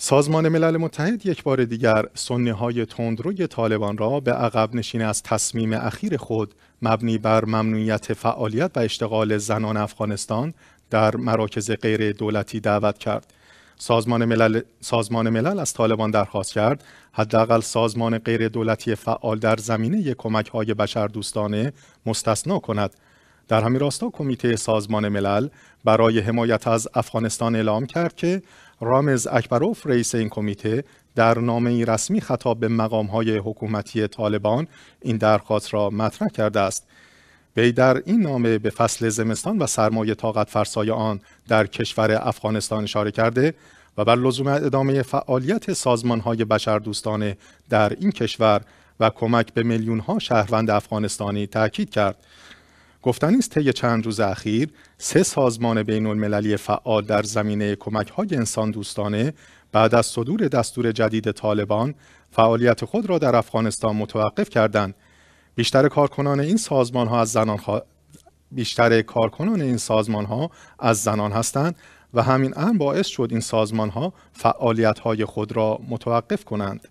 سازمان ملل متحد یک بار دیگر سنه های تندروی طالبان را به عقب نشین از تصمیم اخیر خود مبنی بر ممنوعیت فعالیت و اشتغال زنان افغانستان در مراکز غیر دولتی دعوت کرد. سازمان ملل, سازمان ملل از طالبان درخواست کرد حداقل سازمان غیر دولتی فعال در زمینه کمک های بشردوستانه مستثنا کند در همین راستا کمیته سازمان ملل برای حمایت از افغانستان اعلام کرد که رامز اکبروف رئیس این کمیته در نامه رسمی خطاب به های حکومتی طالبان این درخواست را مطرح کرده است. وی در این نامه به فصل زمستان و سرمایه طاقت فرسای آن در کشور افغانستان اشاره کرده و بر لزوم ادامه فعالیت بشر دوستانه در این کشور و کمک به ها شهروند افغانستانی تاکید کرد. گفتن است طی چند روز اخیر سه سازمان بین المللی فعال در زمینه کمک های انسان دوستانه بعد از صدور دستور جدید طالبان فعالیت خود را در افغانستان متوقف کردند. بیشتر کارکنان این سازمان ها از زنان بیشتر کارکنان این سازمان ها از زنان هستند و همین امر باعث شد این سازمان ها فعالیت های خود را متوقف کنند.